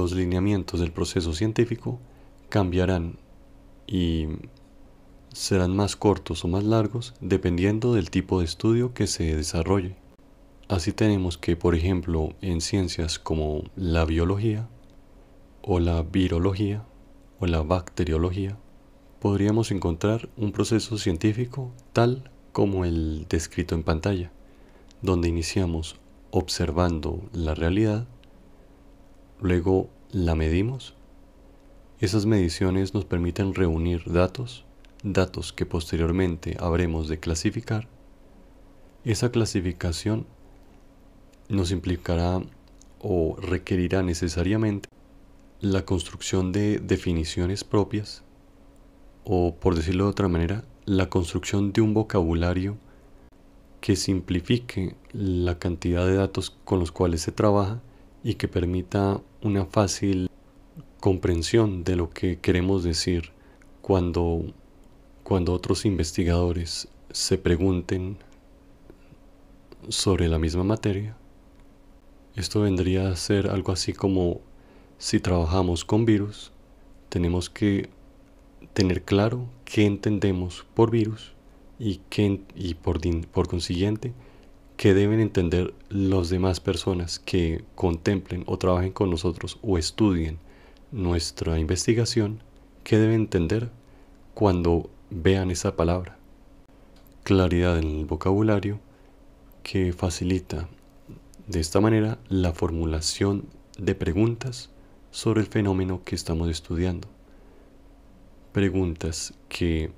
los lineamientos del proceso científico cambiarán y serán más cortos o más largos dependiendo del tipo de estudio que se desarrolle. Así tenemos que, por ejemplo, en ciencias como la biología o la virología o la bacteriología, podríamos encontrar un proceso científico tal como el descrito en pantalla, donde iniciamos observando la realidad luego la medimos. Esas mediciones nos permiten reunir datos, datos que posteriormente habremos de clasificar. Esa clasificación nos implicará o requerirá necesariamente la construcción de definiciones propias o, por decirlo de otra manera, la construcción de un vocabulario que simplifique la cantidad de datos con los cuales se trabaja y que permita una fácil comprensión de lo que queremos decir cuando, otros investigadores se pregunten sobre la misma materia. Esto vendría a ser algo así como si trabajamos con virus, tenemos que tener claro qué entendemos por virus y, y por, por consiguiente que deben entender las demás personas que contemplen o trabajen con nosotros o estudien nuestra investigación, que deben entender cuando vean esa palabra. Claridad en el vocabulario que facilita de esta manera la formulación de preguntas sobre el fenómeno que estamos estudiando. Preguntas que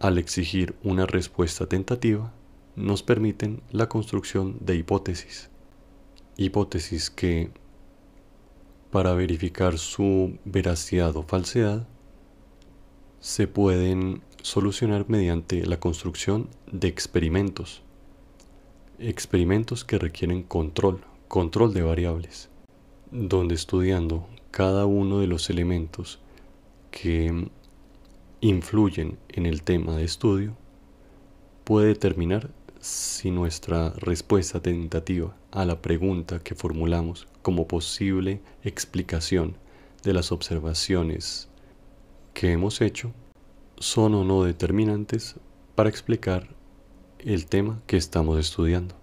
al exigir una respuesta tentativa nos permiten la construcción de hipótesis. Hipótesis que, para verificar su veracidad o falsedad, se pueden solucionar mediante la construcción de experimentos. Experimentos que requieren control, control de variables, donde estudiando cada uno de los elementos que influyen en el tema de estudio, puede determinar si nuestra respuesta tentativa a la pregunta que formulamos como posible explicación de las observaciones que hemos hecho son o no determinantes para explicar el tema que estamos estudiando.